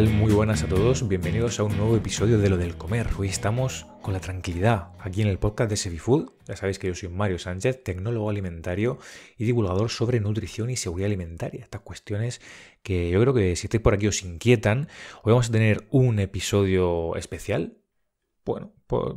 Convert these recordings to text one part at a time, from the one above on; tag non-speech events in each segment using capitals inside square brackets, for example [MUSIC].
Muy buenas a todos, bienvenidos a un nuevo episodio de Lo del Comer. Hoy estamos con la tranquilidad aquí en el podcast de SeviFood. Ya sabéis que yo soy Mario Sánchez, tecnólogo alimentario y divulgador sobre nutrición y seguridad alimentaria. Estas cuestiones que yo creo que si estáis por aquí os inquietan. Hoy vamos a tener un episodio especial, bueno,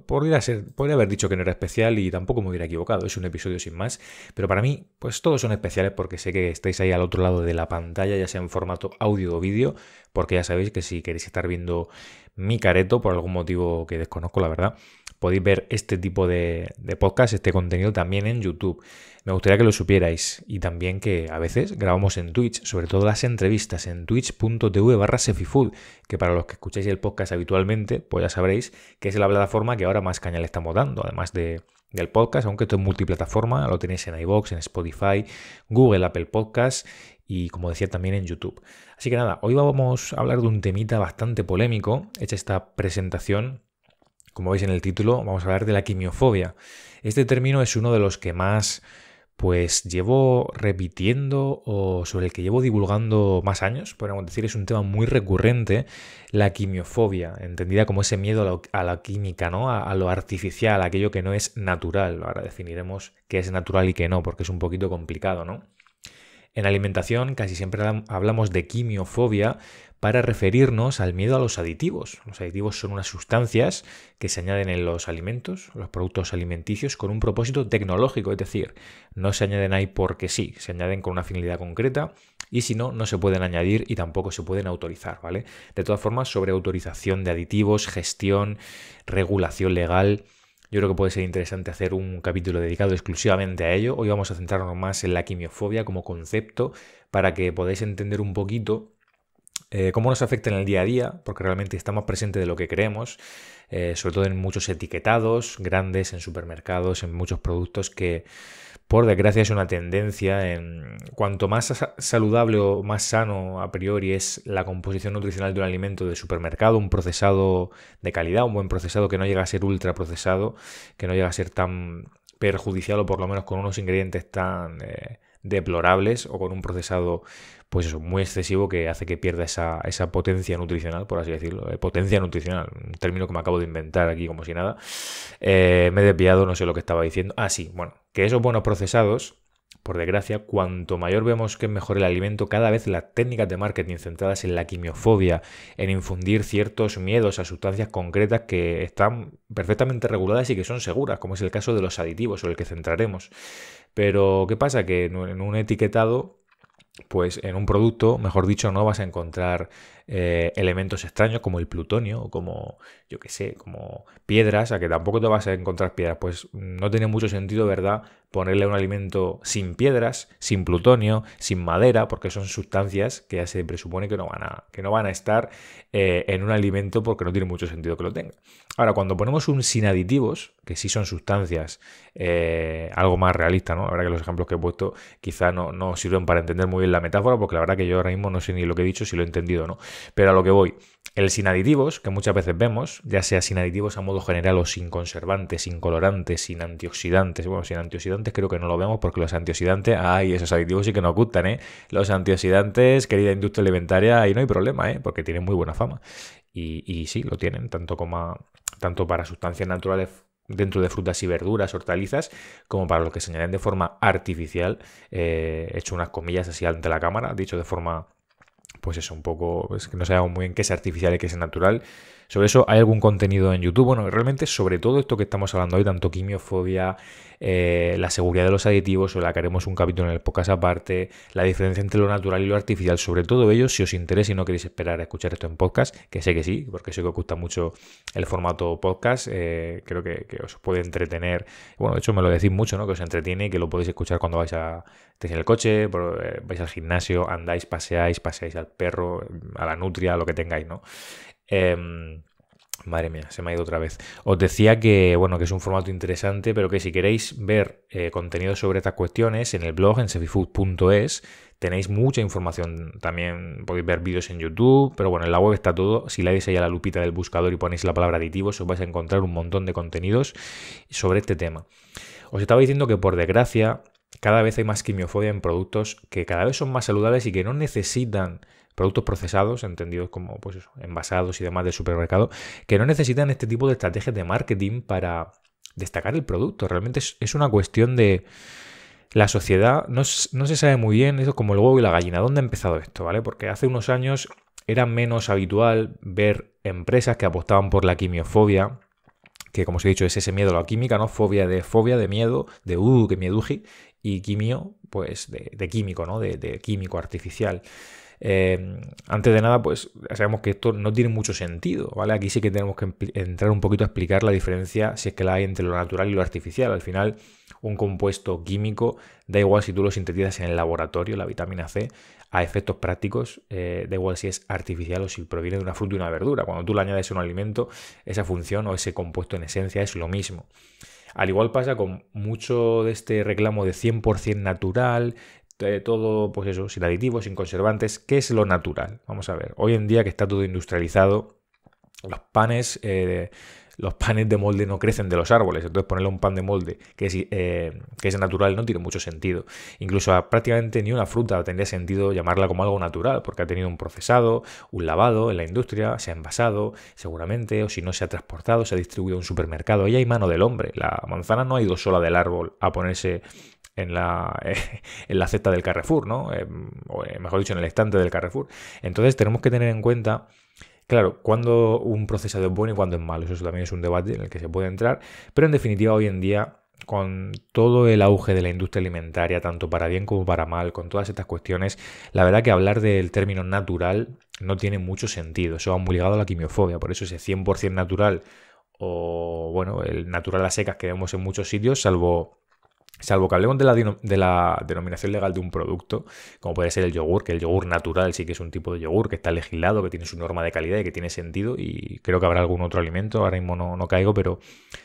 Podría, ser, podría haber dicho que no era especial y tampoco me hubiera equivocado, es un episodio sin más, pero para mí, pues todos son especiales porque sé que estáis ahí al otro lado de la pantalla, ya sea en formato audio o vídeo, porque ya sabéis que si queréis estar viendo mi careto por algún motivo que desconozco, la verdad, podéis ver este tipo de, podcast, este contenido también en YouTube. Me gustaría que lo supierais y también que a veces grabamos en Twitch, sobre todo las entrevistas en twitch.tv barra sefifood, que para los que escucháis el podcast habitualmente, pues ya sabréis que es la plataforma que ahora más caña le estamos dando, además de, del podcast, aunque esto es multiplataforma, lo tenéis en iBox, en Spotify, Google, Apple Podcast y como decía también en YouTube. Así que nada, hoy vamos a hablar de un temita bastante polémico, hecha esta presentación como veis en el título, vamos a hablar de la quimiofobia. Este término es uno de los que más pues llevo repitiendo o sobre el que llevo divulgando más años, podríamos decir, es un tema muy recurrente, la quimiofobia, entendida como ese miedo a, la química, ¿no? A, a, lo artificial, a aquello que no es natural. Ahora definiremos qué es natural y qué no, porque es un poquito complicado, ¿no? En alimentación casi siempre hablamos de quimiofobia para referirnos al miedo a los aditivos. Los aditivos son unas sustancias que se añaden en los alimentos, los productos alimenticios, con un propósito tecnológico, es decir, no se añaden ahí porque sí, se añaden con una finalidad concreta y si no, no se pueden añadir y tampoco se pueden autorizar, ¿vale? De todas formas, sobre autorización de aditivos, gestión, regulación legal, yo creo que puede ser interesante hacer un capítulo dedicado exclusivamente a ello. Hoy vamos a centrarnos más en la quimiofobia como concepto para que podáis entender un poquito eh, cómo nos afecta en el día a día, porque realmente estamos presentes de lo que creemos, eh, sobre todo en muchos etiquetados grandes, en supermercados, en muchos productos que por desgracia es una tendencia en cuanto más saludable o más sano a priori es la composición nutricional de un alimento de supermercado, un procesado de calidad, un buen procesado que no llega a ser ultra procesado, que no llega a ser tan perjudicial o por lo menos con unos ingredientes tan eh, deplorables o con un procesado pues eso, muy excesivo que hace que pierda esa, potencia nutricional, por así decirlo. Eh, potencia nutricional, un término que me acabo de inventar aquí como si nada. Eh, me he desviado, no sé lo que estaba diciendo. Ah, sí, bueno, que esos buenos procesados, por desgracia, cuanto mayor vemos que es mejor el alimento, cada vez las técnicas de marketing centradas en la quimiofobia, en infundir ciertos miedos a sustancias concretas que están perfectamente reguladas y que son seguras, como es el caso de los aditivos sobre el que centraremos. Pero, ¿qué pasa? Que en un etiquetado pues en un producto, mejor dicho, no vas a encontrar eh, elementos extraños como el plutonio o como, yo que sé, como piedras, a que tampoco te vas a encontrar piedras. Pues no tiene mucho sentido, ¿verdad?, ponerle un alimento sin piedras, sin plutonio, sin madera, porque son sustancias que ya se presupone que no van a, que no van a estar eh, en un alimento porque no tiene mucho sentido que lo tenga. Ahora, cuando ponemos un sin aditivos, que sí son sustancias, eh, algo más realista, ¿no? La verdad que los ejemplos que he puesto quizá no, no sirven para entender muy bien la metáfora, porque la verdad que yo ahora mismo no sé ni lo que he dicho, si lo he entendido o no. Pero a lo que voy, el sin aditivos, que muchas veces vemos, ya sea sin aditivos a modo general o sin conservantes, sin colorantes, sin antioxidantes. Bueno, sin antioxidantes creo que no lo vemos porque los antioxidantes, ay, esos aditivos sí que nos gustan, ¿eh? Los antioxidantes, querida industria alimentaria, ahí no hay problema, ¿eh? Porque tienen muy buena fama. Y, y sí, lo tienen, tanto, como, tanto para sustancias naturales dentro de frutas y verduras, hortalizas, como para lo que se añaden de forma artificial, eh, hecho unas comillas así ante la cámara, dicho de forma pues eso, un poco, es que no sabemos muy bien qué es artificial y qué es natural sobre eso, ¿hay algún contenido en YouTube? Bueno, realmente sobre todo esto que estamos hablando hoy, tanto quimiofobia, eh, la seguridad de los aditivos, sobre la que haremos un capítulo en el podcast aparte, la diferencia entre lo natural y lo artificial, sobre todo ello, si os interesa y no queréis esperar a escuchar esto en podcast, que sé que sí, porque sé que os gusta mucho el formato podcast, eh, creo que, os puede entretener. Bueno, de hecho me lo decís mucho, ¿no? Que os entretiene y que lo podéis escuchar cuando vais a en el coche, eh, vais al gimnasio, andáis, paseáis, paseáis al perro, a la nutria, lo que tengáis, ¿no? Em, madre mía, se me ha ido otra vez. Os decía que, bueno, que es un formato interesante, pero que si queréis ver eh, contenido sobre estas cuestiones, en el blog, en sefifood.es, tenéis mucha información. También podéis ver vídeos en YouTube, pero bueno, en la web está todo. Si le dais ahí a la lupita del buscador y ponéis la palabra aditivos, os vais a encontrar un montón de contenidos sobre este tema. Os estaba diciendo que, por desgracia, cada vez hay más quimiofobia en productos que cada vez son más saludables y que no necesitan productos procesados, entendidos como pues envasados y demás del supermercado, que no necesitan este tipo de estrategias de marketing para destacar el producto. Realmente es, una cuestión de la sociedad, no, no se sabe muy bien, eso como el huevo y la gallina, ¿dónde ha empezado esto? ¿Vale? Porque hace unos años era menos habitual ver empresas que apostaban por la quimiofobia, que como os he dicho es ese miedo a la química, ¿no? Fobia de fobia, de miedo, de uh, que mieduji, y quimio, pues de, químico, ¿no? De, químico artificial. Em, antes de nada, pues sabemos que esto no tiene mucho sentido, ¿vale? Aquí sí que tenemos que entrar un poquito a explicar la diferencia, si es que la hay entre lo natural y lo artificial. Al final, un compuesto químico, da igual si tú lo sintetizas en el laboratorio, la vitamina C, a efectos prácticos, eh, da igual si es artificial o si proviene de una fruta y una verdura. Cuando tú lo añades a un alimento, esa función o ese compuesto en esencia es lo mismo. Al igual pasa con mucho de este reclamo de 100% natural, de todo, pues eso, sin aditivos, sin conservantes. ¿Qué es lo natural? Vamos a ver. Hoy en día que está todo industrializado, los panes... Eh, los panes de molde no crecen de los árboles, entonces ponerle un pan de molde que es, eh, que es natural no tiene mucho sentido. Incluso prácticamente ni una fruta tendría sentido llamarla como algo natural, porque ha tenido un procesado, un lavado en la industria, se ha envasado seguramente, o si no se ha transportado, se ha distribuido a un supermercado. Y hay mano del hombre, la manzana no ha ido sola del árbol a ponerse en la, [LAUGHS] en la cesta del Carrefour, ¿no? Em, o eh, mejor dicho, en el estante del Carrefour. Entonces tenemos que tener en cuenta Claro, cuando un procesador es bueno y cuando es malo, eso también es un debate en el que se puede entrar, pero en definitiva hoy en día con todo el auge de la industria alimentaria, tanto para bien como para mal, con todas estas cuestiones, la verdad que hablar del término natural no tiene mucho sentido. Eso va muy ligado a la quimiofobia, por eso ese 100% natural o, bueno, el natural a secas que vemos en muchos sitios, salvo Salvo que hablemos de la, denominación legal de un producto, como puede ser el yogur, que el yogur natural sí que es un tipo de yogur que está legislado, que tiene su norma de calidad y que tiene sentido, y creo que habrá algún otro alimento, ahora mismo no, no caigo, pero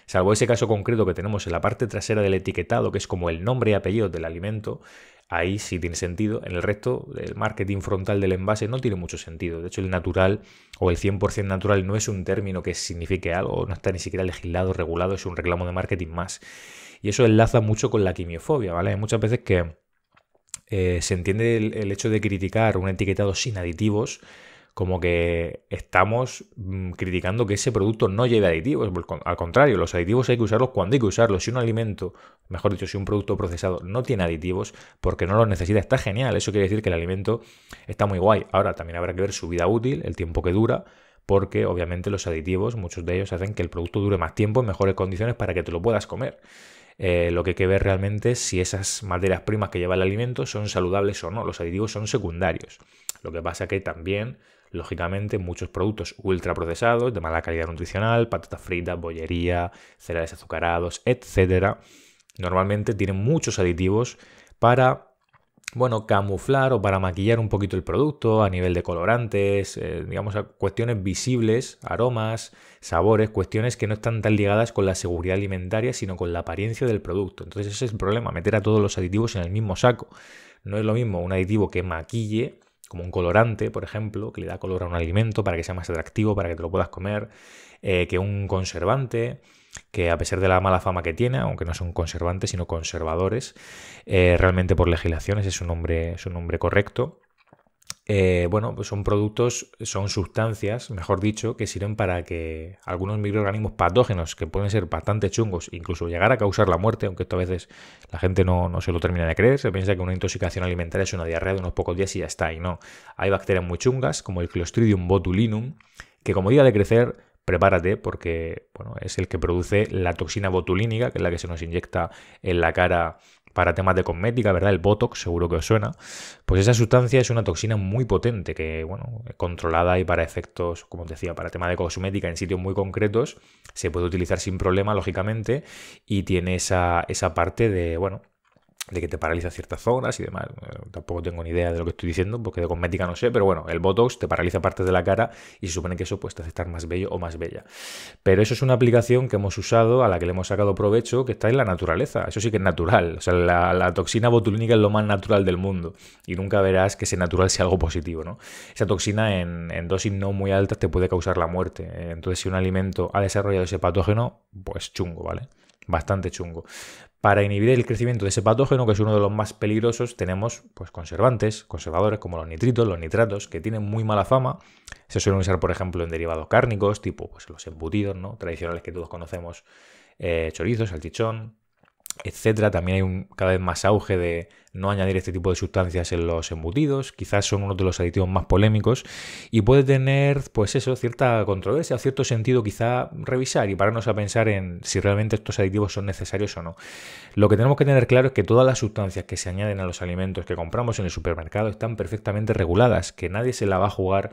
salvo ese caso concreto que tenemos en la parte trasera del etiquetado, que es como el nombre y apellido del alimento, ahí sí tiene sentido. En el resto, el marketing frontal del envase no tiene mucho sentido. De hecho, el natural o el 100% natural no es un término que signifique algo, no está ni siquiera legislado, regulado, es un reclamo de marketing más. Y eso enlaza mucho con la quimiofobia, ¿vale? Hay muchas veces que eh, se entiende el, el hecho de criticar un etiquetado sin aditivos como que estamos mm, criticando que ese producto no lleve aditivos. Pues, al contrario, los aditivos hay que usarlos cuando hay que usarlos. Si un alimento, mejor dicho, si un producto procesado no tiene aditivos porque no los necesita, está genial. Eso quiere decir que el alimento está muy guay. Ahora también habrá que ver su vida útil, el tiempo que dura, porque obviamente los aditivos, muchos de ellos hacen que el producto dure más tiempo en mejores condiciones para que te lo puedas comer. Eh, lo que hay que ver realmente es si esas materias primas que lleva el alimento son saludables o no. Los aditivos son secundarios. Lo que pasa que también, lógicamente, muchos productos ultraprocesados, de mala calidad nutricional, patatas fritas, bollería, cereales azucarados, etcétera, normalmente tienen muchos aditivos para bueno, camuflar o para maquillar un poquito el producto a nivel de colorantes, eh, digamos, cuestiones visibles, aromas, sabores, cuestiones que no están tan ligadas con la seguridad alimentaria, sino con la apariencia del producto. Entonces ese es el problema, meter a todos los aditivos en el mismo saco. No es lo mismo un aditivo que maquille, como un colorante, por ejemplo, que le da color a un alimento para que sea más atractivo, para que te lo puedas comer, eh, que un conservante que a pesar de la mala fama que tiene, aunque no son conservantes, sino conservadores, eh, realmente por legislaciones es un nombre, es un nombre correcto. Eh, bueno, pues son productos, son sustancias, mejor dicho, que sirven para que algunos microorganismos patógenos, que pueden ser bastante chungos, incluso llegar a causar la muerte, aunque esto a veces la gente no, no se lo termina de creer, se piensa que una intoxicación alimentaria es una diarrea de unos pocos días y ya está, y no. Hay bacterias muy chungas, como el Clostridium botulinum, que como diga de crecer, prepárate porque bueno, es el que produce la toxina botulínica, que es la que se nos inyecta en la cara para temas de cosmética, ¿verdad? El Botox, seguro que os suena. Pues esa sustancia es una toxina muy potente que, bueno, controlada y para efectos, como os decía, para temas de cosmética en sitios muy concretos, se puede utilizar sin problema, lógicamente, y tiene esa, esa parte de, bueno, de que te paraliza ciertas zonas y demás. Eh, tampoco tengo ni idea de lo que estoy diciendo, porque de cosmética no sé, pero bueno, el Botox te paraliza partes de la cara y se supone que eso pues, te hace estar más bello o más bella. Pero eso es una aplicación que hemos usado, a la que le hemos sacado provecho, que está en la naturaleza. Eso sí que es natural. O sea, la, toxina botulínica es lo más natural del mundo y nunca verás que ese natural sea algo positivo, ¿no? Esa toxina en dosis no muy altas te puede causar la muerte. Eh, entonces, si un alimento ha desarrollado ese patógeno, pues chungo, ¿vale? bastante chungo. Para inhibir el crecimiento de ese patógeno, que es uno de los más peligrosos, tenemos pues, conservantes, conservadores como los nitritos, los nitratos, que tienen muy mala fama. Se suelen usar, por ejemplo, en derivados cárnicos, tipo pues, los embutidos ¿no? tradicionales que todos conocemos, eh, chorizos, salchichón, etcétera. También hay un cada vez más auge de no añadir este tipo de sustancias en los embutidos. Quizás son uno de los aditivos más polémicos y puede tener, pues eso, cierta controversia, cierto sentido quizá revisar y pararnos a pensar en si realmente estos aditivos son necesarios o no. Lo que tenemos que tener claro es que todas las sustancias que se añaden a los alimentos que compramos en el supermercado están perfectamente reguladas, que nadie se la va a jugar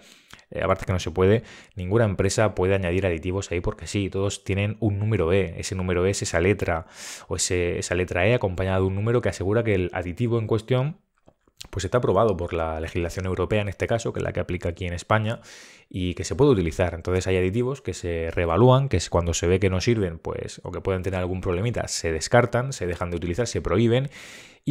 eh, aparte que no se puede, ninguna empresa puede añadir aditivos ahí porque sí, todos tienen un número E. Ese número E es esa letra o esa letra E acompañada de un número que asegura que el aditivo en cuestión pues está aprobado por la legislación europea en este caso, que es la que aplica aquí en España, y que se puede utilizar. Entonces hay aditivos que se reevalúan, que cuando se ve que no sirven, pues, o que pueden tener algún problemita, se descartan, se dejan de utilizar, se prohíben,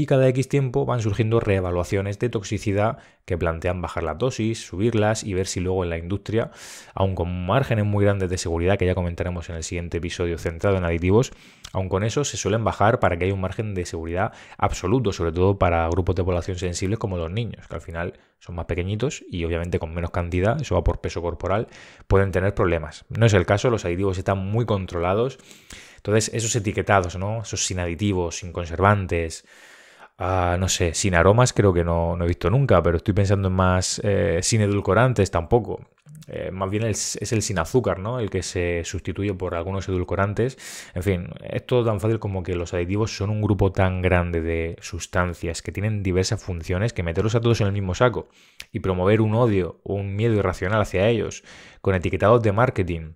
y cada X tiempo van surgiendo reevaluaciones de toxicidad que plantean bajar las dosis, subirlas y ver si luego en la industria, aun con márgenes muy grandes de seguridad que ya comentaremos en el siguiente episodio centrado en aditivos, aun con eso se suelen bajar para que haya un margen de seguridad absoluto, sobre todo para grupos de población sensibles como los niños, que al final son más pequeñitos y obviamente con menos cantidad, eso va por peso corporal, pueden tener problemas. No es el caso, los aditivos están muy controlados. Entonces, esos etiquetados, ¿no? Esos sin aditivos, sin conservantes, Ah, no sé, sin aromas creo que no, he visto nunca, pero estoy pensando en más eh, sin edulcorantes tampoco. Eh, más bien es, el sin azúcar, ¿no? El que se sustituye por algunos edulcorantes. En fin, es todo tan fácil como que los aditivos son un grupo tan grande de sustancias que tienen diversas funciones que meterlos a todos en el mismo saco y promover un odio un miedo irracional hacia ellos con etiquetados de marketing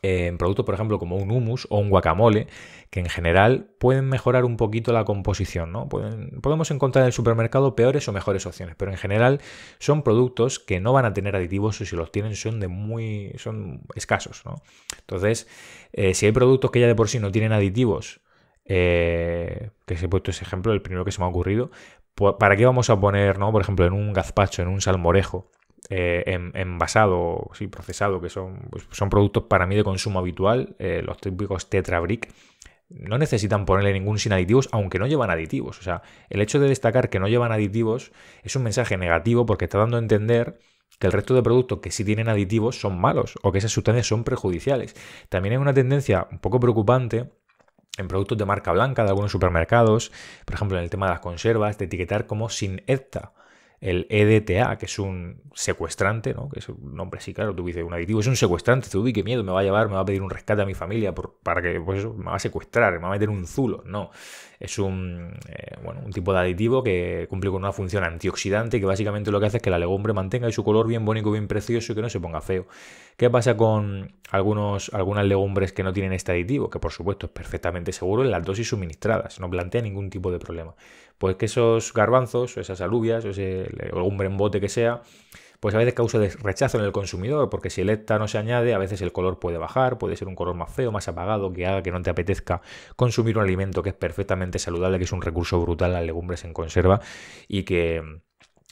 en productos, por ejemplo, como un hummus o un guacamole, que en general pueden mejorar un poquito la composición, ¿no? podemos encontrar en el supermercado peores o mejores opciones, pero en general son productos que no van a tener aditivos o si los tienen son de muy. son escasos, Entonces, eh, si hay productos que ya de por sí no tienen aditivos, eh, que se he puesto ese ejemplo, el primero que se me ha ocurrido, pues, ¿para qué vamos a poner, ¿no? Por ejemplo, en un gazpacho, en un salmorejo eh, envasado, sí, procesado, que son, pues, son productos para mí de consumo habitual, eh, los típicos Tetra no necesitan ponerle ningún sin aditivos, aunque no llevan aditivos. O sea, el hecho de destacar que no llevan aditivos es un mensaje negativo porque está dando a entender que el resto de productos que sí tienen aditivos son malos o que esas sustancias son perjudiciales. También hay una tendencia un poco preocupante en productos de marca blanca de algunos supermercados, por ejemplo en el tema de las conservas, de etiquetar como sin EFTA el EDTA, que es un secuestrante, ¿no? que es un nombre sí claro, tú dices, un aditivo es un secuestrante, te di qué miedo, me va a llevar, me va a pedir un rescate a mi familia para que, pues eso, me va a secuestrar, me va a meter un zulo, no. Es un, eh, bueno, un tipo de aditivo que cumple con una función antioxidante que básicamente lo que hace es que la legumbre mantenga su color bien bonito, bien precioso y que no se ponga feo. ¿Qué pasa con algunos, algunas legumbres que no tienen este aditivo? Que por supuesto es perfectamente seguro en las dosis suministradas, no plantea ningún tipo de problema pues que esos garbanzos esas alubias o legumbre en bote que sea, pues a veces causa rechazo en el consumidor, porque si el ETA no se añade, a veces el color puede bajar, puede ser un color más feo, más apagado, que haga que no te apetezca consumir un alimento que es perfectamente saludable, que es un recurso brutal, las legumbres en conserva, y que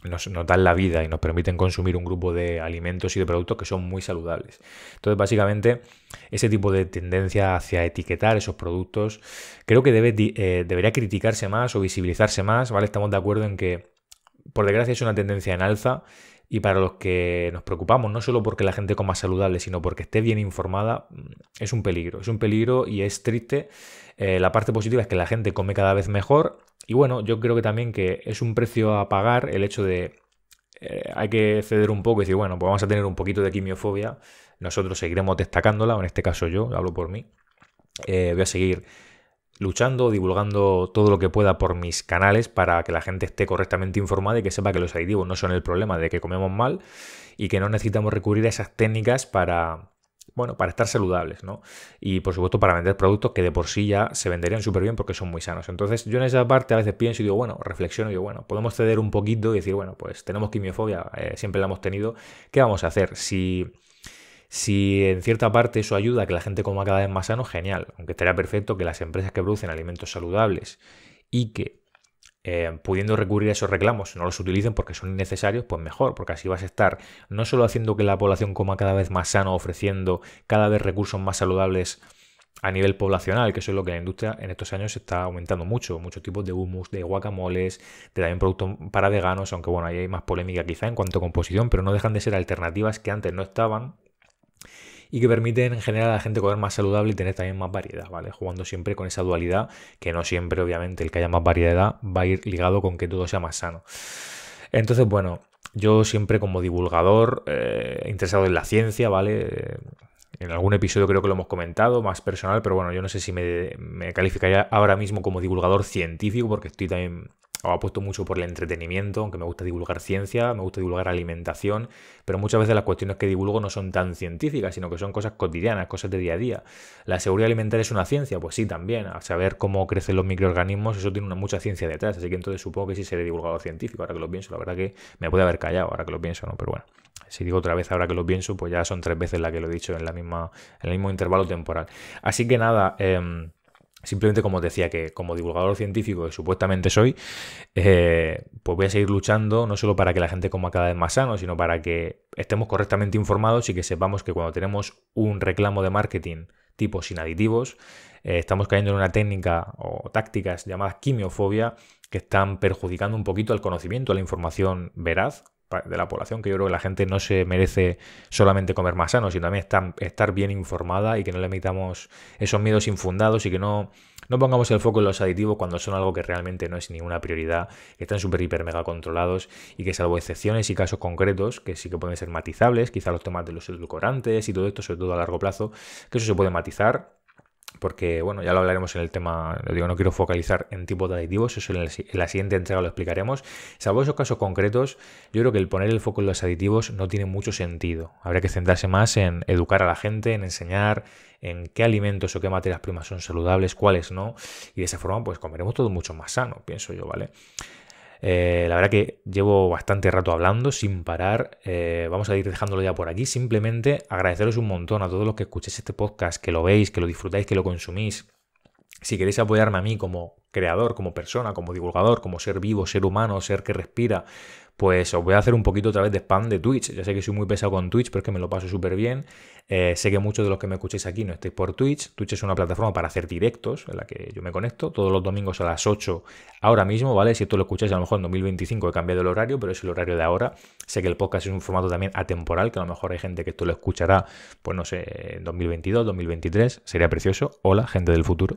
nos, nos, dan la vida y nos permiten consumir un grupo de alimentos y de productos que son muy saludables. Entonces, básicamente, ese tipo de tendencia hacia etiquetar esos productos creo que debe, eh, debería criticarse más o visibilizarse más, ¿vale? Estamos de acuerdo en que, por desgracia, es una tendencia en alza y para los que nos preocupamos, no solo porque la gente coma saludable, sino porque esté bien informada, mm, es un peligro. Es un peligro y es triste. Eh, la parte positiva es que la gente come cada vez mejor y bueno, yo creo que también que es un precio a pagar el hecho de eh, hay que ceder un poco y decir, bueno, pues vamos a tener un poquito de quimiofobia, nosotros seguiremos destacándola, en este caso yo, hablo por mí, eh, voy a seguir luchando, divulgando todo lo que pueda por mis canales para que la gente esté correctamente informada y que sepa que los aditivos no son el problema de que comemos mal y que no necesitamos recurrir a esas técnicas para, bueno, para estar saludables, ¿no? Y por supuesto para vender productos que de por sí ya se venderían súper bien porque son muy sanos. Entonces yo en esa parte a veces pienso y digo, bueno, reflexiono y digo, bueno, podemos ceder un poquito y decir, bueno, pues tenemos quimiofobia, eh, siempre la hemos tenido, ¿qué vamos a hacer? Si... Si en cierta parte eso ayuda a que la gente coma cada vez más sano, genial. Aunque estaría perfecto que las empresas que producen alimentos saludables y que eh, pudiendo recurrir a esos reclamos, si no los utilicen porque son innecesarios, pues mejor, porque así vas a estar no solo haciendo que la población coma cada vez más sano, ofreciendo cada vez recursos más saludables a nivel poblacional, que eso es lo que la industria en estos años está aumentando mucho, muchos tipos de humus, de guacamoles, de también productos para veganos, aunque bueno, ahí hay más polémica quizá en cuanto a composición, pero no dejan de ser alternativas que antes no estaban y que permiten en general a la gente comer más saludable y tener también más variedad, ¿vale? Jugando siempre con esa dualidad, que no siempre, obviamente, el que haya más variedad va a ir ligado con que todo sea más sano. Entonces, bueno, yo siempre como divulgador, eh, interesado en la ciencia, ¿vale? Eh, en algún episodio creo que lo hemos comentado, más personal, pero bueno, yo no sé si me, me calificaría ahora mismo como divulgador científico, porque estoy también o apuesto mucho por el entretenimiento, aunque me gusta divulgar ciencia, me gusta divulgar alimentación, pero muchas veces las cuestiones que divulgo no son tan científicas, sino que son cosas cotidianas, cosas de día a día. ¿La seguridad alimentaria es una ciencia? Pues sí, también. A saber cómo crecen los microorganismos, eso tiene mucha ciencia detrás, así que entonces supongo que sí seré divulgado científico, ahora que lo pienso. La verdad que me puede haber callado, ahora que lo pienso, ¿no? Pero bueno, si digo otra vez ahora que lo pienso, pues ya son tres veces la que lo he dicho en, la misma, en el mismo intervalo temporal. Así que nada, eh, Simplemente, como decía, que como divulgador científico que supuestamente soy, eh, pues voy a seguir luchando no solo para que la gente coma cada vez más sano, sino para que estemos correctamente informados y que sepamos que cuando tenemos un reclamo de marketing tipo sin aditivos, eh, estamos cayendo en una técnica o tácticas llamadas quimiofobia que están perjudicando un poquito al conocimiento, a la información veraz, de la población, que yo creo que la gente no se merece solamente comer más sano, sino también estar, bien informada y que no le metamos esos miedos infundados y que no, no pongamos el foco en los aditivos cuando son algo que realmente no es ninguna prioridad, que están súper, hiper, mega controlados y que salvo excepciones y casos concretos, que sí que pueden ser matizables, quizá los temas de los edulcorantes y todo esto, sobre todo a largo plazo, que eso se puede matizar porque bueno, ya lo hablaremos en el tema, digo, no quiero focalizar en tipos de aditivos, eso en, la siguiente entrega lo explicaremos. Salvo esos casos concretos, yo creo que el poner el foco en los aditivos no tiene mucho sentido. Habría que centrarse más en educar a la gente, en enseñar en qué alimentos o qué materias primas son saludables, cuáles no, y de esa forma pues comeremos todo mucho más sano, pienso yo, ¿vale? Eh, la verdad que llevo bastante rato hablando sin parar. Eh, vamos a ir dejándolo ya por aquí. Simplemente agradeceros un montón a todos los que escuchéis este podcast, que lo veis, que lo disfrutáis, que lo consumís. Si queréis apoyarme a mí como creador, como persona, como divulgador, como ser vivo, ser humano, ser que respira, pues os voy a hacer un poquito otra vez de spam de Twitch. Ya sé que soy muy pesado con Twitch, pero es que me lo paso súper bien. Eh, sé que muchos de los que me escuchéis aquí no estáis por Twitch. Twitch es una plataforma para hacer directos en la que yo me conecto todos los domingos a las 8 ahora mismo, ¿vale? Si esto lo escucháis a lo mejor en 2025 he cambiado el horario, pero es el horario de ahora. Sé que el podcast es un formato también atemporal, que a lo mejor hay gente que esto lo escuchará, pues no sé, en 2022, 2023. Sería precioso. Hola, gente del futuro.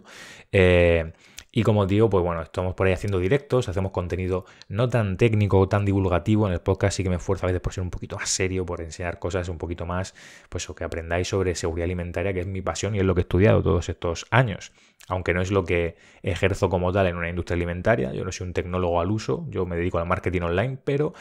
Eh, y como os digo, pues bueno, estamos por ahí haciendo directos, hacemos contenido no tan técnico o tan divulgativo. En el podcast sí que me esfuerzo a veces por ser un poquito más serio, por enseñar cosas un poquito más, pues que aprendáis sobre seguridad alimentaria, que es mi pasión y es lo que he estudiado todos estos años. Aunque no es lo que ejerzo como tal en una industria alimentaria, yo no soy un tecnólogo al uso, yo me dedico al marketing online, pero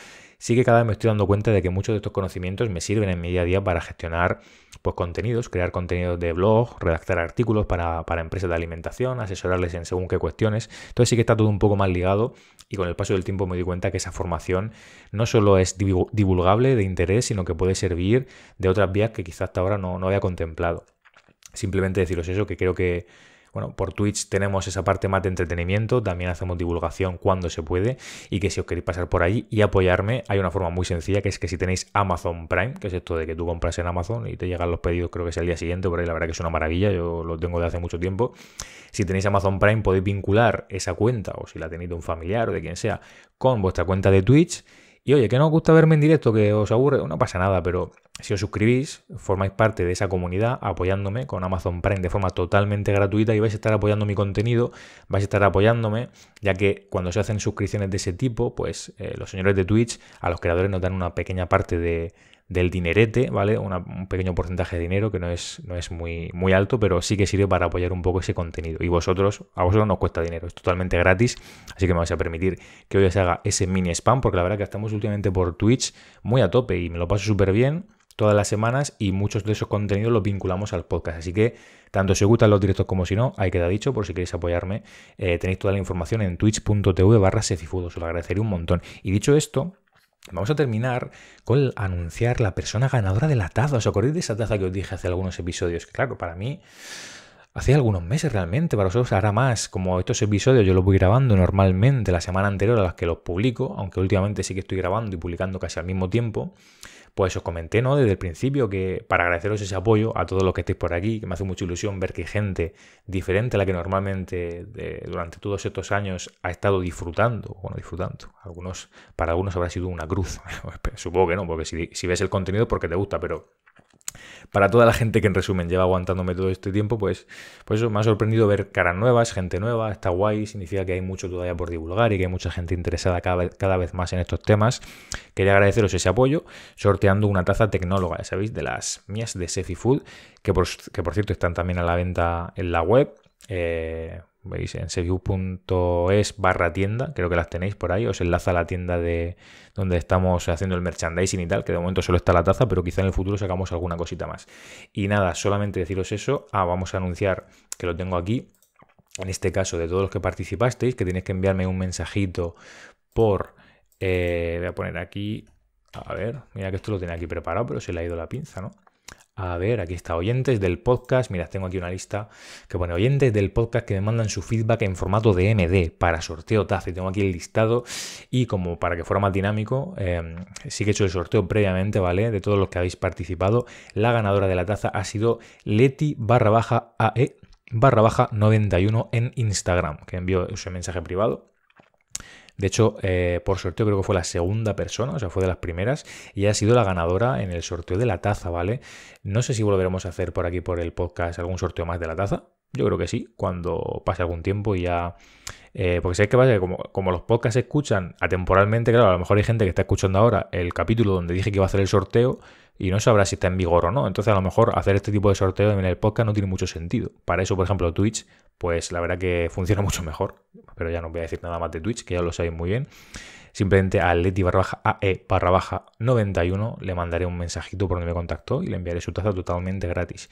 sí que cada vez me estoy dando cuenta de que muchos de estos conocimientos me sirven en mi día a día para gestionar pues, contenidos, crear contenidos de blog, redactar artículos para, empresas de alimentación, asesorarles en según qué cuestiones. Entonces sí que está todo un poco más ligado y con el paso del tiempo me di cuenta que esa formación no solo es divulgable de interés, sino que puede servir de otras vías que quizás hasta ahora no, no había contemplado. Simplemente deciros eso, que creo que bueno, por Twitch tenemos esa parte más de entretenimiento, también hacemos divulgación cuando se puede y que si os queréis pasar por ahí y apoyarme, hay una forma muy sencilla que es que si tenéis Amazon Prime, que es esto de que tú compras en Amazon y te llegan los pedidos creo que es el día siguiente, por ahí la verdad que es una maravilla, yo lo tengo de hace mucho tiempo. Si tenéis Amazon Prime podéis vincular esa cuenta o si la tenéis de un familiar o de quien sea con vuestra cuenta de Twitch y oye, que no os gusta verme en directo, que os aburre, no pasa nada, pero si os suscribís, formáis parte de esa comunidad apoyándome con Amazon Prime de forma totalmente gratuita y vais a estar apoyando mi contenido, vais a estar apoyándome, ya que cuando se hacen suscripciones de ese tipo, pues eh, los señores de Twitch a los creadores nos dan una pequeña parte de, del dinerete, ¿vale? un pequeño porcentaje de dinero que no es, no es muy, muy alto, pero sí que sirve para apoyar un poco ese contenido. Y vosotros, a vosotros no cuesta dinero, es totalmente gratis, así que me vais a permitir que hoy os haga ese mini spam, porque la verdad que estamos últimamente por Twitch muy a tope y me lo paso súper bien todas las semanas y muchos de esos contenidos los vinculamos al podcast. Así que tanto si os gustan los directos como si no, ahí queda dicho, por si queréis apoyarme, eh, tenéis toda la información en twitch.tv barra os lo agradecería un montón. Y dicho esto, Vamos a terminar con anunciar la persona ganadora de la taza. ¿Os acordáis de esa taza que os dije hace algunos episodios? Claro, para mí, hace algunos meses realmente, para vosotros ahora más. Como estos episodios yo los voy grabando normalmente la semana anterior a las que los publico, aunque últimamente sí que estoy grabando y publicando casi al mismo tiempo pues os comenté, ¿no? Desde el principio que para agradeceros ese apoyo a todos los que estéis por aquí, que me hace mucha ilusión ver que gente diferente a la que normalmente eh, durante todos estos años ha estado disfrutando, bueno, disfrutando, algunos, para algunos habrá sido una cruz, [LAUGHS] supongo que no, porque si, si ves el contenido es porque te gusta, pero para toda la gente que en resumen lleva aguantándome todo este tiempo, pues, pues me ha sorprendido ver caras nuevas, gente nueva, está guay, significa que hay mucho todavía por divulgar y que hay mucha gente interesada cada, cada vez más en estos temas. Quería agradeceros ese apoyo sorteando una taza tecnóloga, ya sabéis, de las mías de Sefi Food, que por, que por cierto están también a la venta en la web. Eh, veis en seviu.es barra tienda, creo que las tenéis por ahí, os enlaza la tienda de donde estamos haciendo el merchandising y tal, que de momento solo está la taza, pero quizá en el futuro sacamos alguna cosita más. Y nada, solamente deciros eso, ah, vamos a anunciar que lo tengo aquí, en este caso de todos los que participasteis, que tenéis que enviarme un mensajito por, eh, voy a poner aquí, a ver, mira que esto lo tenía aquí preparado, pero se le ha ido la pinza, ¿no? A ver, aquí está, oyentes del podcast. Mirad, tengo aquí una lista que pone oyentes del podcast que me mandan su feedback en formato de MD para sorteo taza. Y tengo aquí el listado y como para que fuera más dinámico, em, sí que he hecho el sorteo previamente, ¿vale? De todos los que habéis participado. La ganadora de la taza ha sido Leti barra baja AE barra baja 91 en Instagram, que envió ese mensaje privado. De hecho, eh, por sorteo creo que fue la segunda persona, o sea, fue de las primeras, y ha sido la ganadora en el sorteo de la taza, ¿vale? No sé si volveremos a hacer por aquí por el podcast algún sorteo más de la taza, yo creo que sí, cuando pase algún tiempo y ya. Eh, porque sé que pasa que como, como, los podcasts se escuchan atemporalmente, claro, a lo mejor hay gente que está escuchando ahora el capítulo donde dije que iba a hacer el sorteo y no sabrá si está en vigor o no. Entonces, a lo mejor hacer este tipo de sorteo en el podcast no tiene mucho sentido. Para eso, por ejemplo, Twitch, pues la verdad que funciona [LAUGHS] mucho mejor. Pero ya no voy a decir nada más de Twitch, que ya lo sabéis muy bien simplemente a Leti barra baja AE barra baja 91 le mandaré un mensajito por donde me contactó y le enviaré su taza totalmente gratis.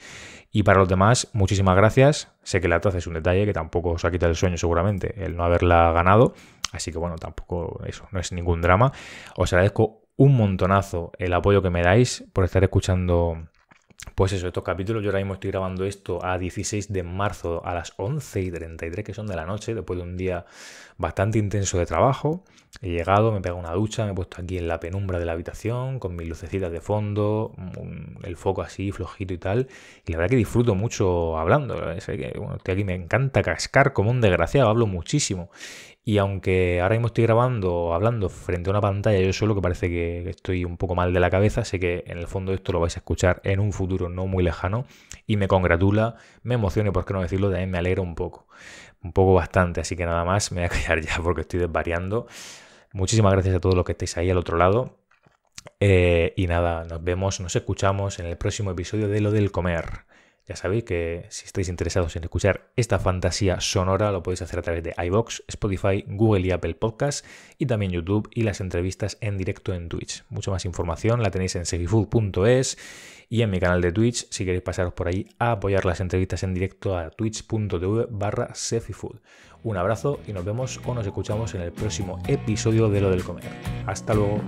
Y para los demás, muchísimas gracias. Sé que la taza es un detalle que tampoco os ha quitado el sueño seguramente el no haberla ganado. Así que bueno, tampoco eso, no es ningún drama. Os agradezco un montonazo el apoyo que me dais por estar escuchando pues eso, estos capítulos, yo ahora mismo estoy grabando esto a 16 de marzo a las 11 y 33 que son de la noche, después de un día bastante intenso de trabajo. He llegado, me he pegado una ducha, me he puesto aquí en la penumbra de la habitación, con mis lucecitas de fondo, mm, el foco así, flojito y tal. Y la verdad que disfruto mucho hablando. que, aquí, me encanta cascar como un desgraciado, hablo muchísimo. Y aunque ahora mismo estoy grabando, hablando frente a una pantalla, yo solo que parece que estoy un poco mal de la cabeza, sé que en el fondo esto lo vais a escuchar en un futuro no muy lejano y me congratula, me emociona y por qué no decirlo, también me alegra un poco, un poco bastante, así que nada más, me voy a [LAUGHS] callar ya porque estoy desvariando. Muchísimas gracias a todos los que estáis ahí al otro lado. Eh, y nada, nos vemos, nos escuchamos en el próximo episodio de Lo del Comer. Ya sabéis que si estáis interesados en escuchar esta fantasía sonora, lo podéis hacer a través de iBox, Spotify, Google y Apple Podcasts, y también YouTube y las entrevistas en directo en Twitch. Mucha más información la tenéis en SefiFood.es y en mi canal de Twitch, si queréis pasaros por ahí a apoyar las entrevistas en directo a twitch.tv barra SefiFood. Un abrazo y nos vemos o nos escuchamos en el próximo episodio de Lo del Comer. Hasta luego.